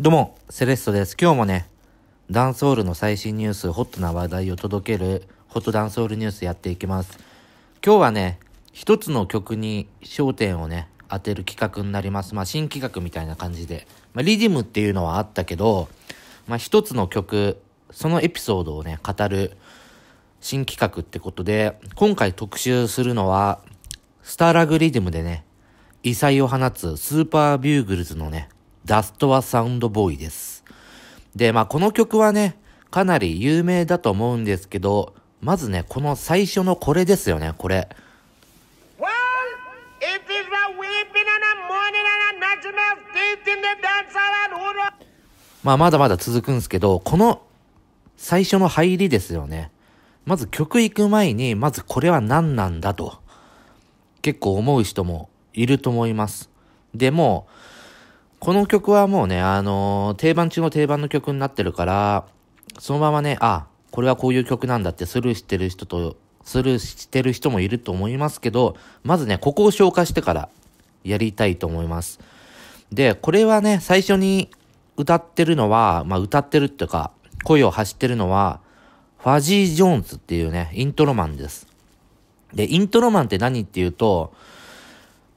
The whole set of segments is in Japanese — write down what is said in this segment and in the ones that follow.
どうも、セレストです。今日もね、ダンスホールの最新ニュース、ホットな話題を届ける、ホットダンスホールニュースやっていきます。今日はね、一つの曲に焦点をね、当てる企画になります。まあ、新企画みたいな感じで。まあ、リディムっていうのはあったけど、まあ、一つの曲、そのエピソードをね、語る新企画ってことで、今回特集するのは、スターラグリディムでね、異彩を放つスーパービューグルズのね、ダストはサウンドボーイです。で、まあこの曲はね、かなり有名だと思うんですけど、まずね、この最初のこれですよね、これ。まあまだまだ続くんですけど、この最初の入りですよね。まず曲行く前に、まずこれは何なんだと、結構思う人もいると思います。でも、この曲はもうね、あのー、定番中の定番の曲になってるから、そのままね、あ、これはこういう曲なんだってスルーしてる人と、スルーしてる人もいると思いますけど、まずね、ここを消化してからやりたいと思います。で、これはね、最初に歌ってるのは、まあ歌ってるっていうか、声を発してるのは、ファジー・ジョーンズっていうね、イントロマンです。で、イントロマンって何っていうと、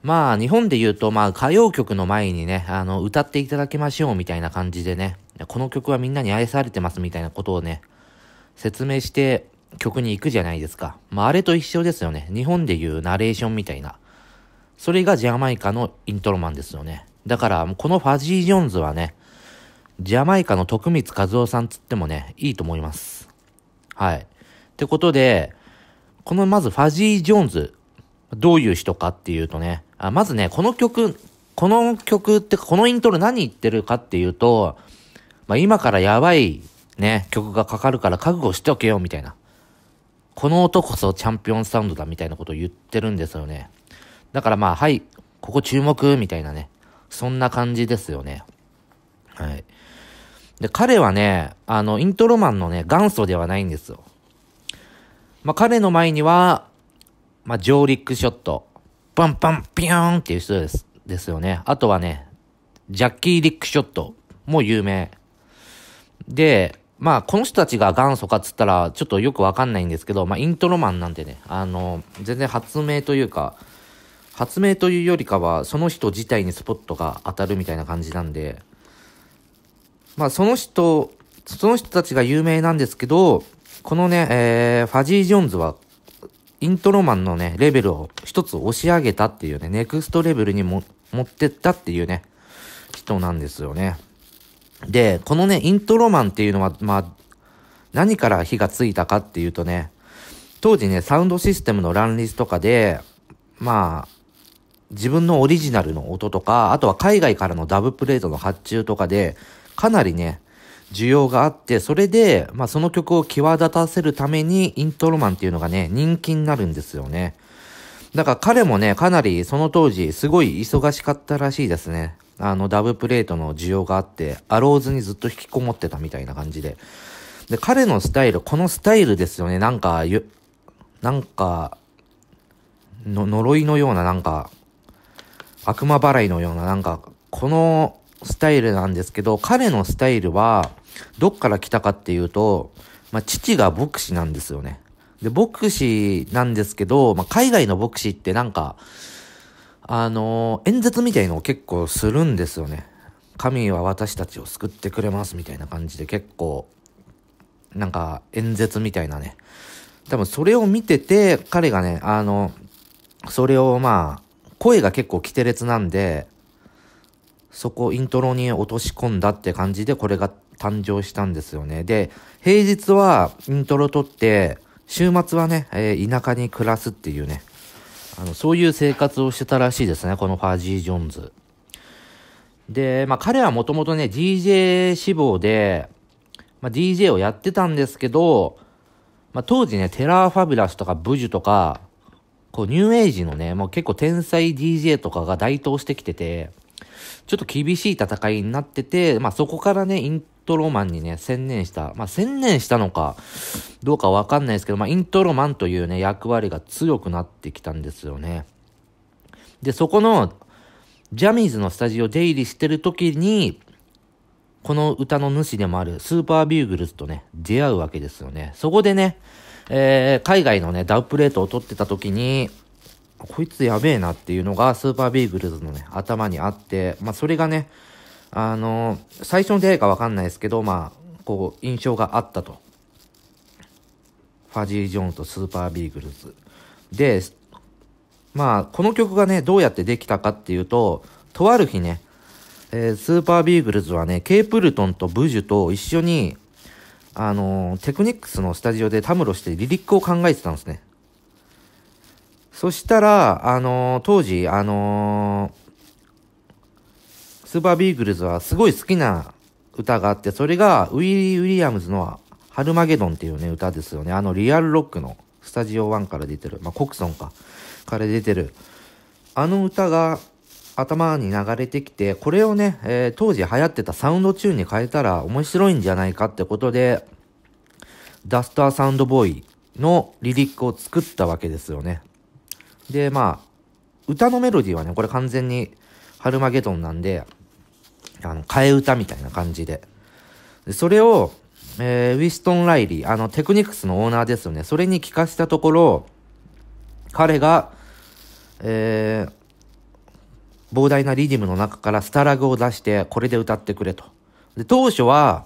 まあ、日本で言うと、まあ、歌謡曲の前にね、あの、歌っていただきましょうみたいな感じでね、この曲はみんなに愛されてますみたいなことをね、説明して曲に行くじゃないですか。まあ、あれと一緒ですよね。日本で言うナレーションみたいな。それがジャマイカのイントロマンですよね。だから、このファジー・ジョーンズはね、ジャマイカの徳光和夫さんつってもね、いいと思います。はい。ってことで、このまずファジー・ジョーンズ。どういう人かっていうとね、あまずね、この曲、この曲ってか、このイントロ何言ってるかっていうと、まあ、今からやばいね、曲がかかるから覚悟しておけよ、みたいな。この音こそチャンピオンサウンドだ、みたいなことを言ってるんですよね。だからまあ、はい、ここ注目、みたいなね。そんな感じですよね。はい。で、彼はね、あの、イントロマンのね、元祖ではないんですよ。まあ、彼の前には、まあ、上陸ショット。パンパンピョーンっていう人です。ですよね。あとはね、ジャッキー・リックショットも有名。で、まあ、この人たちが元祖かっつったら、ちょっとよくわかんないんですけど、まあ、イントロマンなんでね、あの、全然発明というか、発明というよりかは、その人自体にスポットが当たるみたいな感じなんで、まあ、その人、その人たちが有名なんですけど、このね、えー、ファジー・ジョーンズはイントロマンのね、レベルを一つ押し上げたっていうね、ネクストレベルにも持ってったっていうね、人なんですよね。で、このね、イントロマンっていうのは、まあ、何から火がついたかっていうとね、当時ね、サウンドシステムの乱立とかで、まあ、自分のオリジナルの音とか、あとは海外からのダブプレートの発注とかで、かなりね、需要があって、それで、まあ、その曲を際立たせるために、イントロマンっていうのがね、人気になるんですよね。だから彼もね、かなりその当時、すごい忙しかったらしいですね。あの、ダブプレートの需要があって、アローズにずっと引きこもってたみたいな感じで。で、彼のスタイル、このスタイルですよね。なんか、ゆ、なんか、の、呪いのような、なんか、悪魔払いのような、なんか、この、スタイルなんですけど、彼のスタイルは、どっから来たかっていうと、まあ、父が牧師なんですよね。で、牧師なんですけど、まあ、海外の牧師ってなんか、あのー、演説みたいのを結構するんですよね。神は私たちを救ってくれますみたいな感じで結構、なんか演説みたいなね。多分それを見てて、彼がね、あの、それをまあ、声が結構キテレツなんで、そこイントロに落とし込んだって感じでこれが誕生したんですよね。で、平日はイントロ撮って、週末はね、えー、田舎に暮らすっていうね、あの、そういう生活をしてたらしいですね、このファージー・ジョンズ。で、まあ彼はもともとね、DJ 志望で、まあ DJ をやってたんですけど、まあ当時ね、テラーファビュラスとかブジュとか、こうニューエイジのね、もう結構天才 DJ とかが台頭してきてて、ちょっと厳しい戦いになってて、まあ、そこからね、イントロマンにね、専念した。まあ、専念したのか、どうかわかんないですけど、まあ、イントロマンというね、役割が強くなってきたんですよね。で、そこの、ジャミーズのスタジオ出入りしてる時に、この歌の主でもあるスーパービューグルズとね、出会うわけですよね。そこでね、えー、海外のね、ダウプレートを撮ってた時に、こいつやべえなっていうのがスーパービーグルズのね、頭にあって、まあそれがね、あのー、最初の出会いかわかんないですけど、まあ、こう、印象があったと。ファジー・ジョーンとスーパービーグルズ。で、まあ、この曲がね、どうやってできたかっていうと、とある日ね、えー、スーパービーグルズはね、ケープルトンとブジュと一緒に、あのー、テクニックスのスタジオでたむろしてリリックを考えてたんですね。そしたら、あのー、当時、あのー、スーパービーグルズはすごい好きな歌があって、それがウィリー・ウィリアムズのハルマゲドンっていうね、歌ですよね。あの、リアルロックのスタジオ1から出てる、まあ、コクソンか、から出てる。あの歌が頭に流れてきて、これをね、えー、当時流行ってたサウンドチューンに変えたら面白いんじゃないかってことで、ダスターサウンドボーイのリリックを作ったわけですよね。で、まあ、歌のメロディーはね、これ完全にハルマゲドンなんで、あの、替え歌みたいな感じで。でそれを、えー、ウィストン・ライリー、あの、テクニクスのオーナーですよね。それに聞かせたところ、彼が、えー、膨大なリディムの中からスタラグを出して、これで歌ってくれと。で、当初は、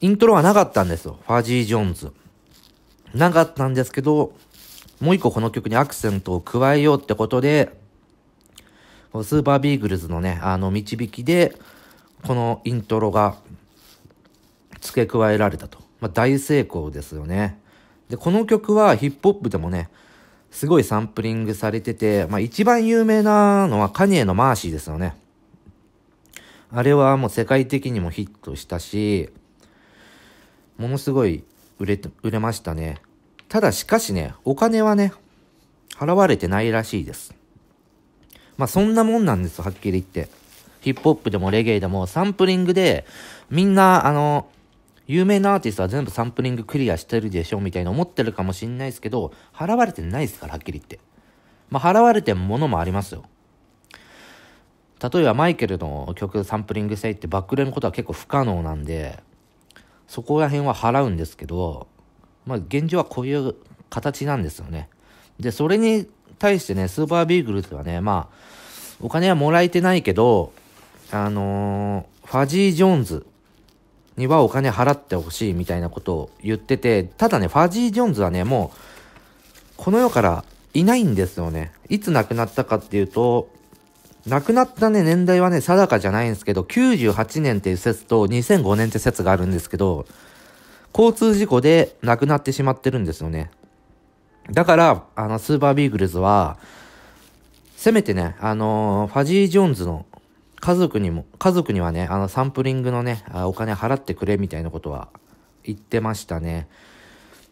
イントロはなかったんですよ。ファジー・ジョーンズ。なかったんですけど、もう一個この曲にアクセントを加えようってことで、スーパービーグルズのね、あの、導きで、このイントロが付け加えられたと。まあ、大成功ですよね。で、この曲はヒップホップでもね、すごいサンプリングされてて、まあ、一番有名なのはカニエのマーシーですよね。あれはもう世界的にもヒットしたし、ものすごい売れて、売れましたね。ただしかしね、お金はね、払われてないらしいです。まあそんなもんなんですはっきり言って。ヒップホップでもレゲエでもサンプリングで、みんな、あの、有名なアーティストは全部サンプリングクリアしてるでしょみたいな思ってるかもしんないですけど、払われてないですから、はっきり言って。まあ、払われてるものもありますよ。例えばマイケルの曲サンプリングしたいってバックレのことは結構不可能なんで、そこら辺は払うんですけど、まあ、現状はこういう形なんですよね。で、それに対してね、スーパービーグルズはね、まあ、お金はもらえてないけど、あのー、ファジー・ジョーンズにはお金払ってほしいみたいなことを言ってて、ただね、ファジー・ジョーンズはね、もう、この世からいないんですよね。いつ亡くなったかっていうと、亡くなったね、年代はね、定かじゃないんですけど、98年っていう説と2005年って説があるんですけど、交通事故で亡くなってしまってるんですよね。だから、あの、スーパービーグルズは、せめてね、あのー、ファジー・ジョーンズの家族にも、家族にはね、あの、サンプリングのね、お金払ってくれみたいなことは言ってましたね。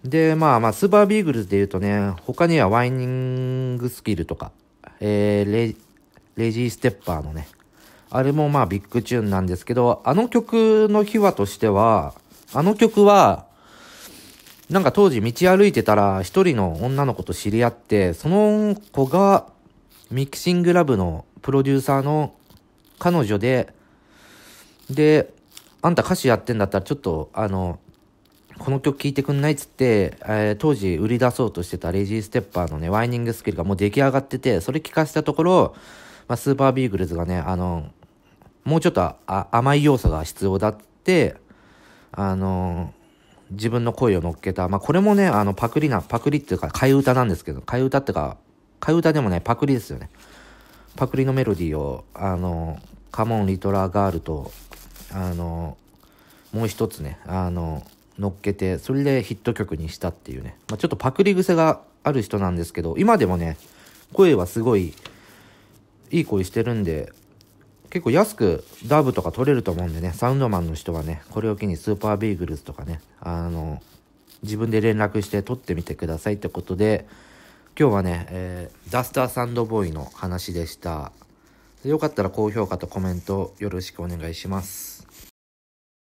で、まあまあ、スーパービーグルズで言うとね、他にはワイニングスキルとか、えー、レ、レジーステッパーのね、あれもまあビッグチューンなんですけど、あの曲の秘話としては、あの曲は、なんか当時道歩いてたら一人の女の子と知り合って、その子がミキシングラブのプロデューサーの彼女で、で、あんた歌手やってんだったらちょっとあの、この曲聴いてくんないっつって、えー、当時売り出そうとしてたレジーステッパーのね、ワイニングスキルがもう出来上がってて、それ聞かせたところ、まあ、スーパービーグルズがね、あの、もうちょっと甘い要素が必要だって、あの自分の声を乗っけた、まあ、これもね、あの、パクリな、パクリっていうか、替え歌なんですけど、替え歌ってか、替え歌でもね、パクリですよね。パクリのメロディーを、あの、カモン・リトラー・ガールと、あの、もう一つね、あの、乗っけて、それでヒット曲にしたっていうね、まあ、ちょっとパクリ癖がある人なんですけど、今でもね、声はすごい、いい声してるんで、結構安くダブとか取れると思うんでね、サウンドマンの人はね、これを機にスーパービーグルズとかね、あの、自分で連絡して取ってみてくださいってことで、今日はね、えー、ダスターサンドボーイの話でした。よかったら高評価とコメントよろしくお願いします。